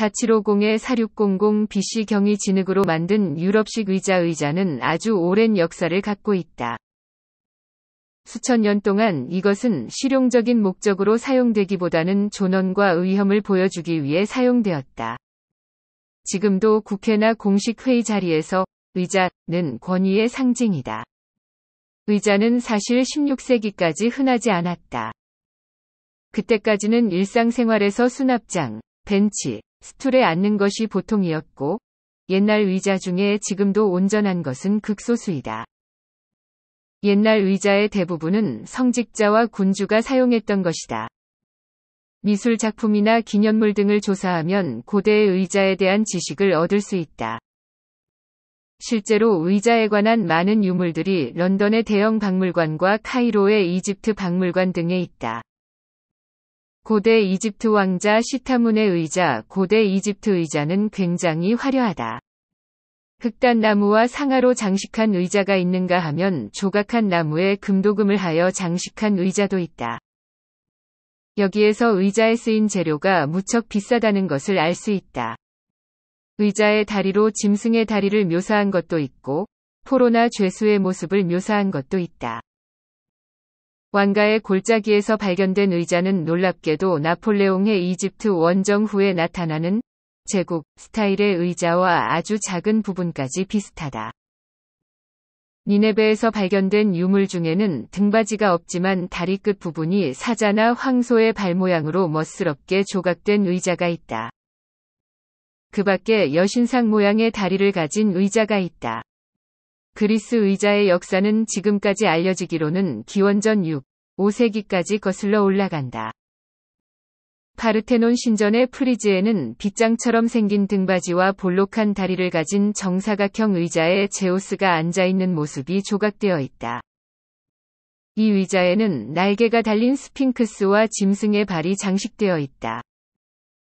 4750-4600 BC 경이 진흙으로 만든 유럽식 의자 의자는 아주 오랜 역사를 갖고 있다. 수천 년 동안 이것은 실용적인 목적으로 사용되기보다는 존엄과 의혐을 보여주기 위해 사용되었다. 지금도 국회나 공식 회의 자리에서 의자는 권위의 상징이다. 의자는 사실 16세기까지 흔하지 않았다. 그때까지는 일상생활에서 수납장, 벤치, 스툴에 앉는 것이 보통이었고 옛날 의자 중에 지금도 온전한 것은 극소수이다. 옛날 의자의 대부분은 성직자와 군주가 사용했던 것이다. 미술 작품이나 기념물 등을 조사하면 고대의 의자에 대한 지식을 얻을 수 있다. 실제로 의자에 관한 많은 유물들이 런던의 대형 박물관과 카이로의 이집트 박물관 등에 있다. 고대 이집트 왕자 시타문의 의자 고대 이집트 의자는 굉장히 화려하다. 극단 나무와 상아로 장식한 의자가 있는가 하면 조각한 나무에 금도금을 하여 장식한 의자도 있다. 여기에서 의자에 쓰인 재료가 무척 비싸다는 것을 알 수 있다. 의자의 다리로 짐승의 다리를 묘사한 것도 있고, 포로나 죄수의 모습을 묘사한 것도 있다. 왕가의 골짜기에서 발견된 의자는 놀랍게도 나폴레옹의 이집트 원정 후에 나타나는 제국 스타일의 의자와 아주 작은 부분까지 비슷하다. 니네베에서 발견된 유물 중에는 등받이가 없지만 다리 끝 부분이 사자나 황소의 발 모양으로 멋스럽게 조각된 의자가 있다. 그 밖에 여신상 모양의 다리를 가진 의자가 있다. 그리스 의자의 역사는 지금까지 알려지기로는 기원전 6, 5세기까지 거슬러 올라간다. 파르테논 신전의 프리즈에는 빗장처럼 생긴 등받이와 볼록한 다리를 가진 정사각형 의자에 제우스가 앉아있는 모습이 조각되어 있다. 이 의자에는 날개가 달린 스핑크스와 짐승의 발이 장식되어 있다.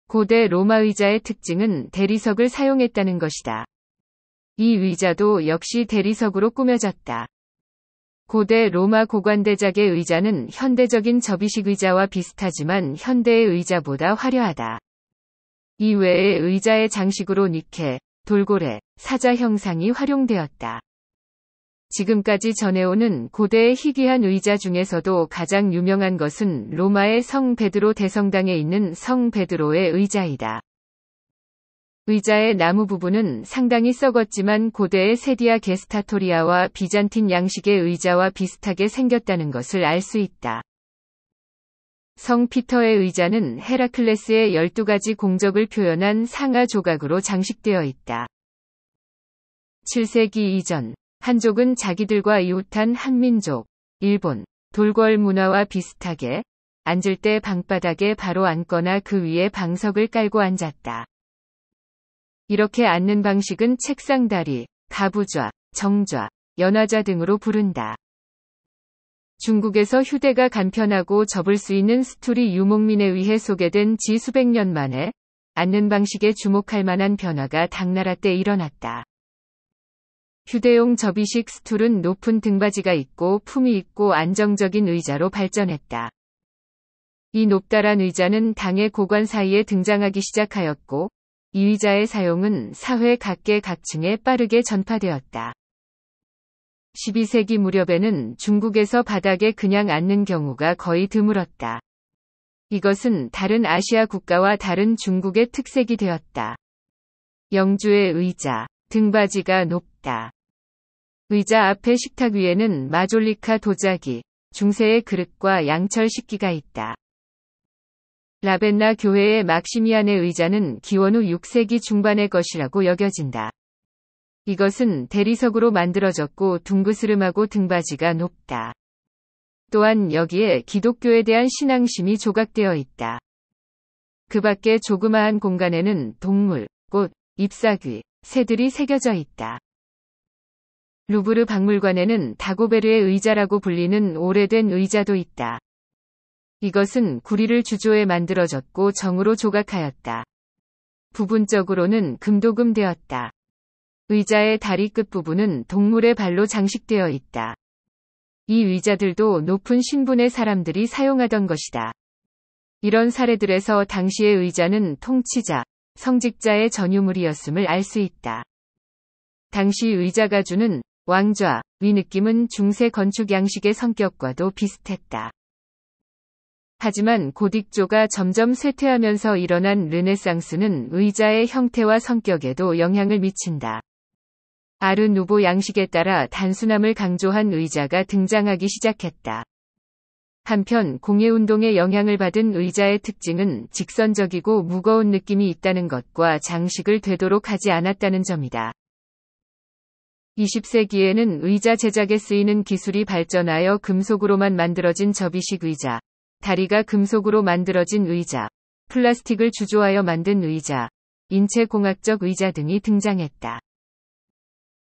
고대 로마 의자의 특징은 대리석을 사용했다는 것이다. 이 의자도 역시 대리석으로 꾸며졌다. 고대 로마 고관대작의 의자는 현대적인 접이식 의자와 비슷하지만 현대의 의자보다 화려하다. 이외에 의자의 장식으로 니케, 돌고래, 사자 형상이 활용되었다. 지금까지 전해오는 고대의 희귀한 의자 중에서도 가장 유명한 것은 로마의 성 베드로 대성당에 있는 성 베드로의 의자이다. 의자의 나무 부분은 상당히 썩었지만 고대의 세디아 게스타토리아와 비잔틴 양식의 의자와 비슷하게 생겼다는 것을 알 수 있다. 성 피터의 의자는 헤라클레스의 12가지 공적을 표현한 상하 조각으로 장식되어 있다. 7세기 이전, 한족은 자기들과 이웃한 한민족, 일본, 돌궐 문화와 비슷하게 앉을 때 방바닥에 바로 앉거나 그 위에 방석을 깔고 앉았다. 이렇게 앉는 방식은 책상다리, 가부좌, 정좌, 연화좌 등으로 부른다. 중국에서 휴대가 간편하고 접을 수 있는 스토리 유목민에 의해 소개된 지 수백 년 만에 앉는 방식에 주목할 만한 변화가 당나라 때 일어났다. 휴대용 접이식 스툴은 높은 등받이가 있고 품이 있고 안정적인 의자로 발전했다. 이 높다란 의자는 당의 고관 사이에 등장하기 시작하였고 이의자의 사용은 사회 각계 각층에 빠르게 전파되었다. 12세기 무렵에는 중국에서 바닥에 그냥 앉는 경우가 거의 드물었다. 이것은 다른 아시아 국가와 다른 중국의 특색이 되었다. 영주의 의자, 등받이가 높다. 의자 앞에 식탁 위에는 마졸리카 도자기, 중세의 그릇과 양철 식기가 있다. 라벤나 교회의 막시미안의 의자는 기원 후 6세기 중반의 것이라고 여겨진다. 이것은 대리석으로 만들어졌고 둥그스름하고 등받이가 높다. 또한 여기에 기독교에 대한 신앙심이 조각되어 있다. 그 밖에 조그마한 공간에는 동물, 꽃, 잎사귀, 새들이 새겨져 있다. 루브르 박물관에는 다고베르의 의자라고 불리는 오래된 의자도 있다. 이것은 구리를 주조에 만들어졌고 정으로 조각하였다. 부분적으로는 금도금되었다. 의자의 다리 끝부분은 동물의 발로 장식되어 있다. 이 의자들도 높은 신분의 사람들이 사용하던 것이다. 이런 사례들에서 당시의 의자는 통치자, 성직자의 전유물이었음을 알 수 있다. 당시 의자가 주는 왕좌, 위 느낌은 중세 건축 양식의 성격과도 비슷했다. 하지만 고딕조가 점점 쇠퇴하면서 일어난 르네상스는 의자의 형태와 성격에도 영향을 미친다. 아르누보 양식에 따라 단순함을 강조한 의자가 등장하기 시작했다. 한편 공예운동의 영향을 받은 의자의 특징은 직선적이고 무거운 느낌이 있다는 것과 장식을 되도록 하지 않았다는 점이다. 20세기에는 의자 제작에 쓰이는 기술이 발전하여 금속으로만 만들어진 접이식 의자, 다리가 금속으로 만들어진 의자, 플라스틱을 주조하여 만든 의자, 인체공학적 의자 등이 등장했다.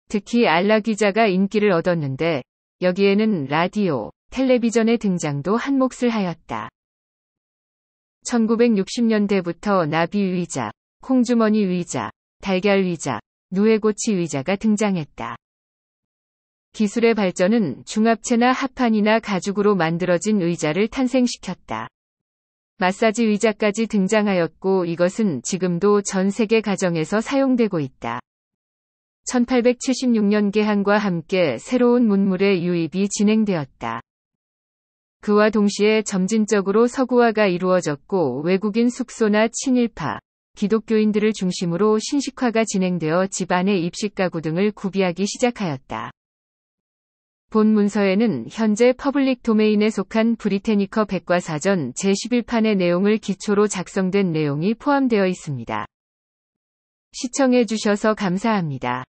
특히 알라 기자가 인기를 얻었는데 여기에는 라디오, 텔레비전의 등장도 한몫을 하였다. 1960년대부터 나비 의자, 콩주머니 의자, 달걀 의자, 누에고치 의자가 등장했다. 기술의 발전은 중합체나 합판이나 가죽으로 만들어진 의자를 탄생시켰다. 마사지 의자까지 등장하였고 이것은 지금도 전 세계 가정에서 사용되고 있다. 1876년 개항과 함께 새로운 문물의 유입이 진행되었다. 그와 동시에 점진적으로 서구화가 이루어졌고 외국인 숙소나 친일파, 기독교인들을 중심으로 신식화가 진행되어 집안의 입식 가구 등을 구비하기 시작하였다. 본 문서에는 현재 퍼블릭 도메인에 속한 브리테니커 백과사전 제11판의 내용을 기초로 작성된 내용이 포함되어 있습니다. 시청해주셔서 감사합니다.